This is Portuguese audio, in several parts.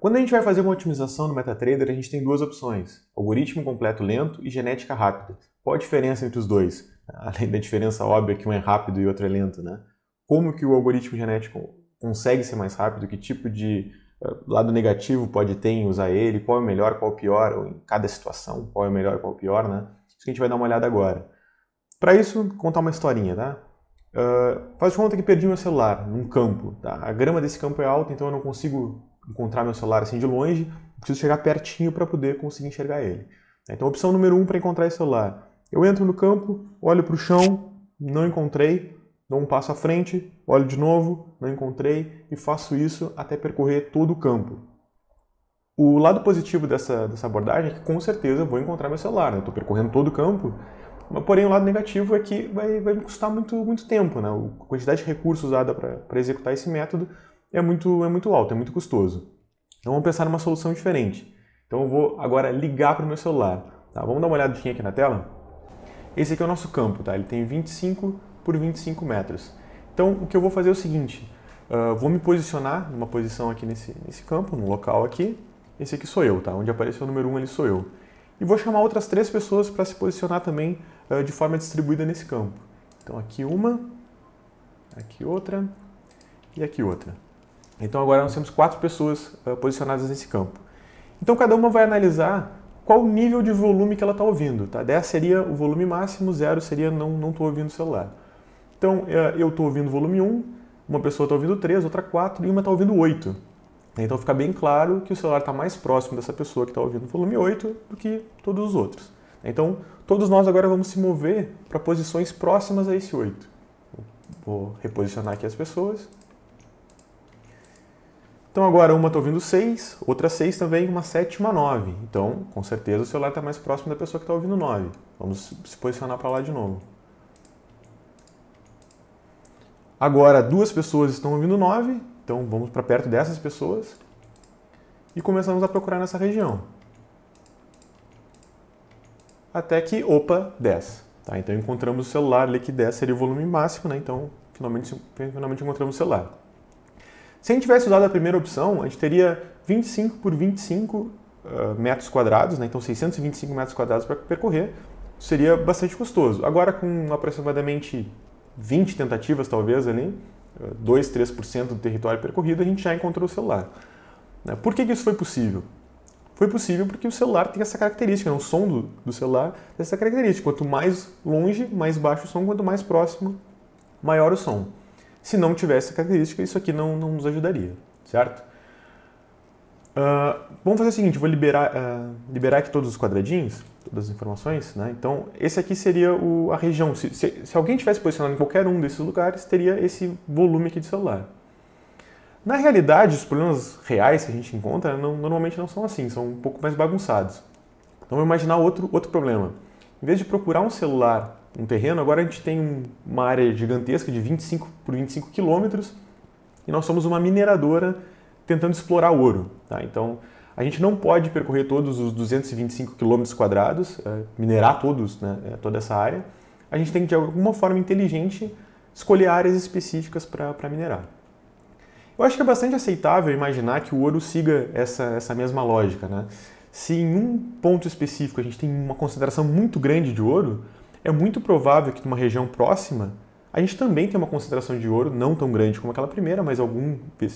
Quando a gente vai fazer uma otimização no MetaTrader, a gente tem duas opções: algoritmo completo lento e genética rápida. Qual a diferença entre os dois? Além da diferença óbvia que um é rápido e outro é lento, né? Como que o algoritmo genético consegue ser mais rápido? Que tipo de eh, lado negativo pode ter em usar ele? Qual é o melhor, qual é o pior? em cada situação, qual é o melhor, qual é o pior, né? Isso que a gente vai dar uma olhada agora. Para isso, contar uma historinha, tá? Uh, faz de conta que perdi meu celular num campo, tá? A grama desse campo é alta, então eu não consigo encontrar meu celular assim de longe, preciso chegar pertinho para poder conseguir enxergar ele. Então, opção número um para encontrar esse celular. Eu entro no campo, olho para o chão, não encontrei, dou um passo à frente, olho de novo, não encontrei e faço isso até percorrer todo o campo. O lado positivo dessa, dessa abordagem é que com certeza vou encontrar meu celular, né? estou percorrendo todo o campo, mas, porém o lado negativo é que vai, vai me custar muito, muito tempo. Né? A quantidade de recursos usada para executar esse método é muito, é muito alto, é muito custoso. Então vamos pensar numa solução diferente. Então eu vou agora ligar para o meu celular. Tá? Vamos dar uma olhadinha aqui na tela? Esse aqui é o nosso campo, tá? ele tem 25 por 25 metros. Então o que eu vou fazer é o seguinte, uh, vou me posicionar numa posição aqui nesse, nesse campo, num local aqui. Esse aqui sou eu, tá? onde apareceu o número 1 ali sou eu. E vou chamar outras três pessoas para se posicionar também uh, de forma distribuída nesse campo. Então aqui uma, aqui outra e aqui outra. Então agora nós temos quatro pessoas uh, posicionadas nesse campo. Então cada uma vai analisar qual o nível de volume que ela está ouvindo. Tá? 10 seria o volume máximo, 0 seria não estou ouvindo o celular. Então uh, eu estou ouvindo volume 1, uma pessoa está ouvindo 3, outra 4 e uma está ouvindo 8. Então fica bem claro que o celular está mais próximo dessa pessoa que está ouvindo o volume 8 do que todos os outros. Então todos nós agora vamos se mover para posições próximas a esse 8. Vou reposicionar aqui as pessoas. Então agora uma está ouvindo 6, outra 6 também, uma 7, uma 9. Então, com certeza, o celular está mais próximo da pessoa que está ouvindo 9. Vamos se posicionar para lá de novo. Agora duas pessoas estão ouvindo 9, então vamos para perto dessas pessoas e começamos a procurar nessa região. Até que, opa, 10. Tá? Então encontramos o celular ali que 10 seria o volume máximo, né? então finalmente, finalmente encontramos o celular. Se a gente tivesse usado a primeira opção, a gente teria 25 por 25 uh, ah, metros quadrados, né? então 625 metros quadrados para percorrer, seria bastante custoso. Agora, com aproximadamente 20 tentativas, talvez, ali, 2, ah, 3% do território percorrido, a gente já encontrou o celular. Né? Por que, isso foi possível? Foi possível porque o celular tem essa característica, né? o som do, do celular tem essa característica. Quanto mais longe, mais baixo o som, quanto mais próximo, maior o som. Se não tivesse característica, isso aqui não, não nos ajudaria, certo? Uh, vamos fazer o seguinte, vou liberar, uh, liberar aqui todos os quadradinhos, todas as informações, né? Então, esse aqui seria o, a região. Se, se, se, alguém tivesse posicionado em qualquer um desses lugares, teria esse volume aqui de celular. Na realidade, os problemas reais que a gente encontra não, normalmente não são assim, são um pouco mais bagunçados. Então, vamos imaginar outro, outro problema. Em vez de procurar um celular um terreno, agora a gente tem uma área gigantesca de 25 por 25 quilômetros e nós somos uma mineradora tentando explorar ouro. Tá? Então, a gente não pode percorrer todos os 225 quilômetros quadrados, é, minerar todos, né, é, toda essa área. A gente tem que, de alguma forma inteligente, escolher áreas específicas para minerar. Eu acho que é bastante aceitável imaginar que o ouro siga essa, essa mesma lógica. Né? Se em um ponto específico a gente tem uma concentração muito grande de ouro, é muito provável que numa região próxima a gente também tenha uma concentração de ouro, não tão grande como aquela primeira, mas algum eh,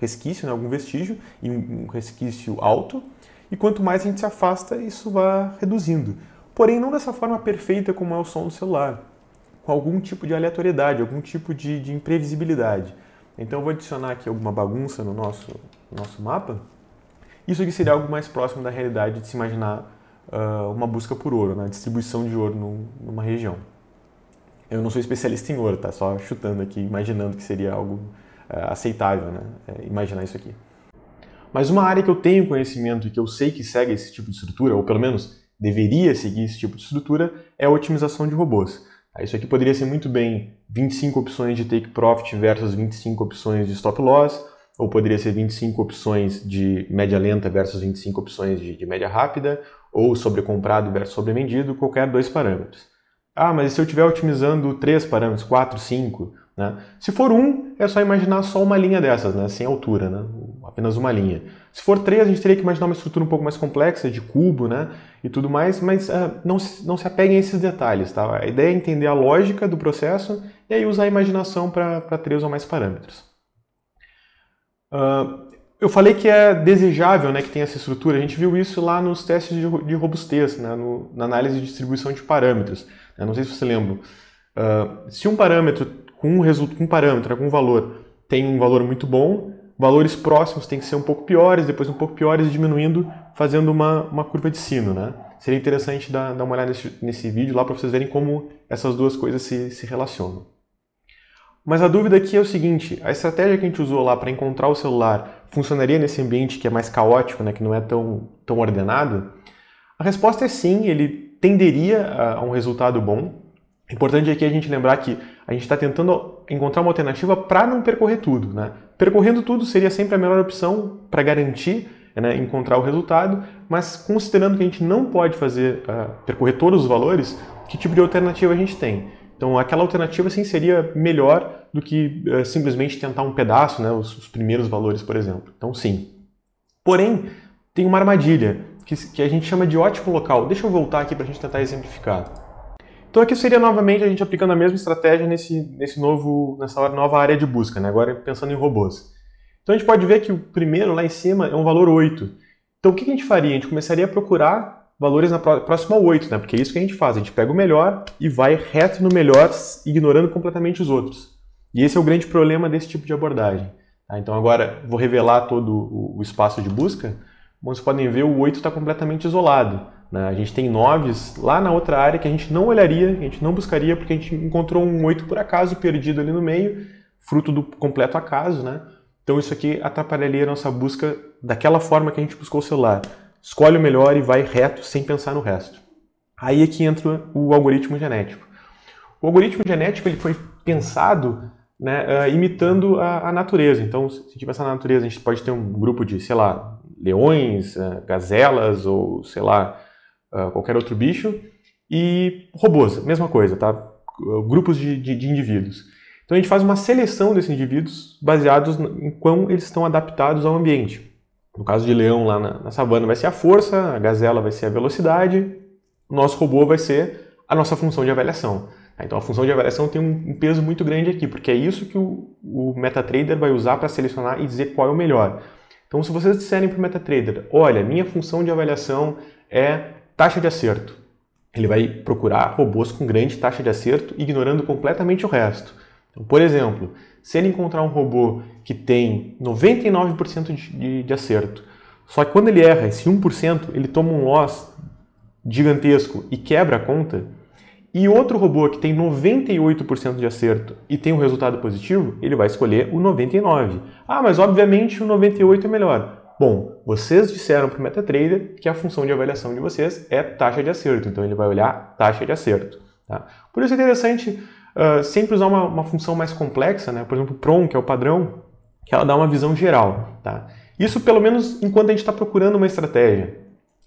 resquício, né, algum vestígio e um resquício alto. E quanto mais a gente se afasta, isso vai reduzindo. Porém, não dessa forma perfeita como é o som do celular, com algum tipo de aleatoriedade, algum tipo de, de imprevisibilidade. Então, eu vou adicionar aqui alguma bagunça no nosso, no nosso mapa. Isso aqui seria algo mais próximo da realidade de se imaginar uh, uma busca por ouro, né? distribuição de ouro num, numa região. Eu não sou especialista em ouro, tá? Só chutando aqui, imaginando que seria algo uh, aceitável, né? É, imaginar isso aqui. Mas uma área que eu tenho conhecimento e que eu sei que segue esse tipo de estrutura, ou pelo menos deveria seguir esse tipo de estrutura, é a otimização de robôs. Tá? Isso aqui poderia ser muito bem 25 opções de take profit versus 25 opções de stop loss, ou poderia ser 25 opções de média lenta versus 25 opções de, de média rápida, ou sobrecomprado versus sobrevendido, qualquer dois parâmetros. Ah, mas e se eu estiver otimizando três parâmetros, quatro, cinco? Né? Se for um, é só imaginar só uma linha dessas, né? sem altura, né? apenas uma linha. Se for três, a gente teria que imaginar uma estrutura um pouco mais complexa, de cubo né? e tudo mais, mas uh, não, se, não se apeguem a esses detalhes. Tá? A ideia é entender a lógica do processo e aí usar a imaginação para três ou mais parâmetros. Ah, eu falei que é desejável né, que tenha essa estrutura, a gente viu isso lá nos testes de robustez, né, no, na análise de distribuição de parâmetros. Né. não sei se você lembra. Uh, se um parâmetro com um, resultado, com um parâmetro, com um valor, tem um valor muito bom, valores próximos têm que ser um pouco piores, depois um pouco piores, diminuindo, fazendo uma, uma curva de sino. Né? Seria interessante dar, dar uma olhada nesse, nesse vídeo lá para vocês verem como essas duas coisas se, se relacionam. Mas a dúvida aqui é o seguinte: a estratégia que a gente usou lá para encontrar o celular funcionaria nesse ambiente que é mais caótico, né, que não é tão, tão ordenado? A resposta é sim, ele tenderia a um resultado bom. Importante aqui é a gente lembrar que a gente está tentando encontrar uma alternativa para não percorrer tudo. Né? Percorrendo tudo seria sempre a melhor opção para garantir né, encontrar o resultado, mas considerando que a gente não pode fazer uh, percorrer todos os valores, que tipo de alternativa a gente tem? Então, aquela alternativa sim seria melhor do que uh, simplesmente tentar um pedaço, né, os, os, primeiros valores, por exemplo. Então, sim. Porém, tem uma armadilha que, que a gente chama de ótimo local. Deixa eu voltar aqui para a gente tentar exemplificar. Então, aqui seria novamente a gente aplicando a mesma estratégia nesse, nesse novo, nessa nova área de busca, né? agora pensando em robôs. Então, a gente pode ver que o primeiro lá em cima é um valor 8. Então, o que a gente faria? A gente começaria a procurar valores na próxima 8, né? Porque é isso que a gente faz, a gente pega o melhor e vai reto no melhor, ignorando completamente os outros. E esse é o grande problema desse tipo de abordagem. Tá? Então agora vou revelar todo o espaço de busca. Como vocês podem ver, o 8 está completamente isolado. Né? A gente tem 9 lá na outra área que a gente não olharia, a gente não buscaria, porque a gente encontrou um 8 por acaso perdido ali no meio, fruto do completo acaso, né? Então isso aqui atrapalharia a nossa busca daquela forma que a gente buscou o celular escolhe o melhor e vai reto sem pensar no resto. Aí é que entra o algoritmo genético. O algoritmo genético ele foi pensado né, uh, imitando a, a, natureza. Então, se a gente pensar na natureza, a gente pode ter um grupo de, sei lá, leões, uh, gazelas ou, sei lá, uh, qualquer outro bicho. E robôs, mesma coisa, tá? Grupos de, de, de indivíduos. Então, a gente faz uma seleção desses indivíduos baseados em quão eles estão adaptados ao ambiente no caso de leão lá na, na vai ser a força, a gazela vai ser a velocidade, o nosso robô vai ser a nossa função de avaliação. Tá, então a função de avaliação tem um peso muito grande aqui, porque é isso que o, o MetaTrader vai usar para selecionar e dizer qual é o melhor. Então se vocês disserem para o MetaTrader, olha, minha função de avaliação é taxa de acerto. Ele vai procurar robôs com grande taxa de acerto, ignorando completamente o resto. Então, por exemplo, se ele encontrar um robô que tem 99% de, de, de, acerto, só que quando ele erra esse 1%, ele toma um loss gigantesco e quebra a conta, e outro robô que tem 98% de acerto e tem um resultado positivo, ele vai escolher o 99. Ah, mas obviamente o 98 é melhor. Bom, vocês disseram para o MetaTrader que a função de avaliação de vocês é taxa de acerto, então ele vai olhar taxa de acerto. Tá? Por isso é interessante ah, sempre usar uma, uma, função mais complexa, né? por exemplo, PROM, que é o padrão, que ela dá uma visão geral. Tá? Isso pelo menos enquanto a gente está procurando uma estratégia.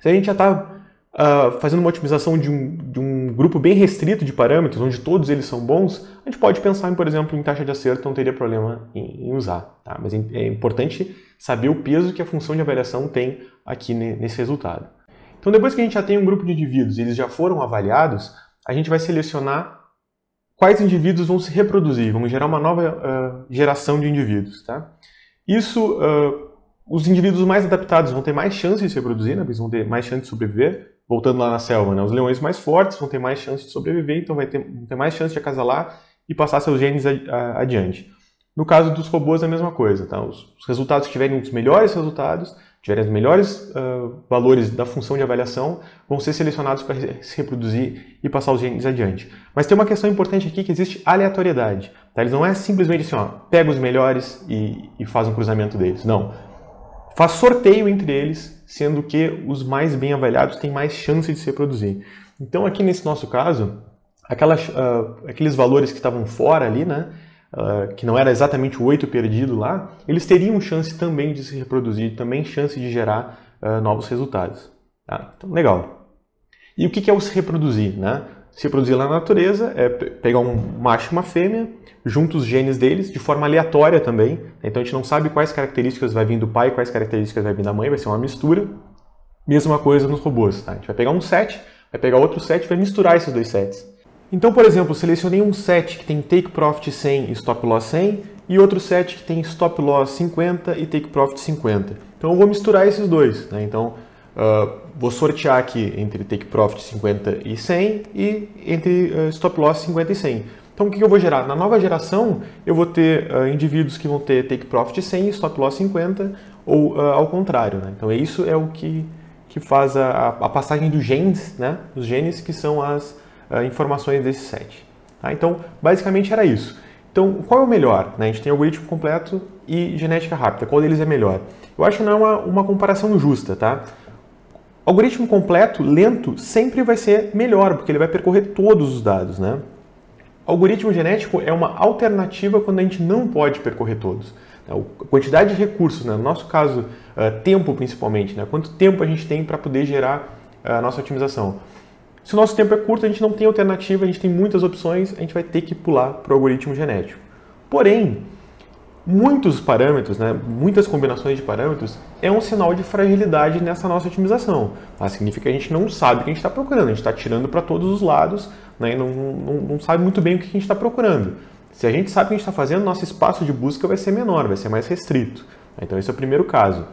Se a gente já está uh, ah, fazendo uma otimização de um, de um, grupo bem restrito de parâmetros, onde todos eles são bons, a gente pode pensar, em, por exemplo, em taxa de acerto, não teria problema em, em usar. Tá? Mas é, é importante saber o peso que a função de avaliação tem aqui nesse resultado. Então, depois que a gente já tem um grupo de indivíduos e eles já foram avaliados, a gente vai selecionar quais indivíduos vão se reproduzir, vão gerar uma nova uh, geração de indivíduos. Tá? Isso, uh, os indivíduos mais adaptados vão ter mais chance de se reproduzir, né? eles vão ter mais chance de sobreviver, voltando lá na selva. Né? Os leões mais fortes vão ter mais chance de sobreviver, então vai ter, vão ter mais chance de acasalar e passar seus genes adiante. No caso dos robôs, é a mesma coisa. Tá? Os, os resultados que tiverem os melhores resultados tiverem os melhores uh, valores da função de avaliação, vão ser selecionados para se reproduzir e passar os genes adiante. Mas tem uma questão importante aqui que existe aleatoriedade. Tá? Eles não é simplesmente assim, ó, pega os melhores e, e faz um cruzamento deles. Não. Faz sorteio entre eles, sendo que os mais bem avaliados têm mais chance de se reproduzir. Então aqui nesse nosso caso, aquelas, uh, ah, aqueles valores que estavam fora ali, né? Ah, que não era exatamente o 8 perdido lá, eles teriam chance também de se reproduzir, também chance de gerar uh, novos resultados. Tá? Então, legal. E o que é o se reproduzir? Né? Se reproduzir lá na natureza é pegar um macho e uma fêmea, juntos os genes deles, de forma aleatória também. Né? Então a gente não sabe quais características vai vir do pai, quais características vai vir da mãe, vai ser uma mistura. Mesma coisa nos robôs. Tá? A gente vai pegar um set, vai pegar outro set e vai misturar esses dois sets. Então, por exemplo, selecionei um set que tem Take Profit 100 e Stop Loss 100 e outro set que tem Stop Loss 50 e Take Profit 50. Então, eu vou misturar esses dois. Né? Então, uh, vou sortear aqui entre Take Profit 50 e 100 e entre uh, Stop Loss 50 e 100. Então, o que eu vou gerar? Na nova geração, eu vou ter uh, indivíduos que vão ter Take Profit 100 e Stop Loss 50 ou ao contrário. Né? Então, isso é o que, que faz a, a passagem dos genes, né? os genes que são as uh, informações desse set. Tá? Então, basicamente era isso. Então, qual é o melhor? Né? A gente tem algoritmo completo e genética rápida. Qual deles é melhor? Eu acho que não é uma, uma comparação justa, tá? Algoritmo completo, lento, sempre vai ser melhor, porque ele vai percorrer todos os dados, né? Algoritmo genético é uma alternativa quando a gente não pode percorrer todos. Né? A quantidade de recursos, né? no nosso caso, ah, tempo principalmente, né? quanto tempo a gente tem para poder gerar ah, a nossa otimização. Se o nosso tempo é curto, a gente não tem alternativa, a gente tem muitas opções, a gente vai ter que pular para o algoritmo genético. Porém, muitos parâmetros, né, muitas combinações de parâmetros, é um sinal de fragilidade nessa nossa otimização. Significa que a gente não sabe o que a gente está procurando, a gente está tirando para todos os lados né, e não, não, não sabe muito bem o que a gente está procurando. Se a gente sabe o que a gente está fazendo, nosso espaço de busca vai ser menor, vai ser mais restrito. Então, esse é o primeiro caso.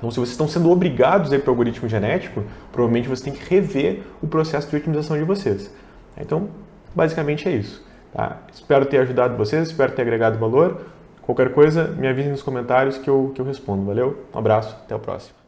Então, se vocês estão sendo obrigados a ir para o algoritmo genético, provavelmente você tem que rever o processo de otimização de vocês. Então, basicamente é isso. Tá? Espero ter ajudado vocês, espero ter agregado valor. Qualquer coisa, me avisem nos comentários que eu, que eu respondo. Valeu, um abraço, até o próximo.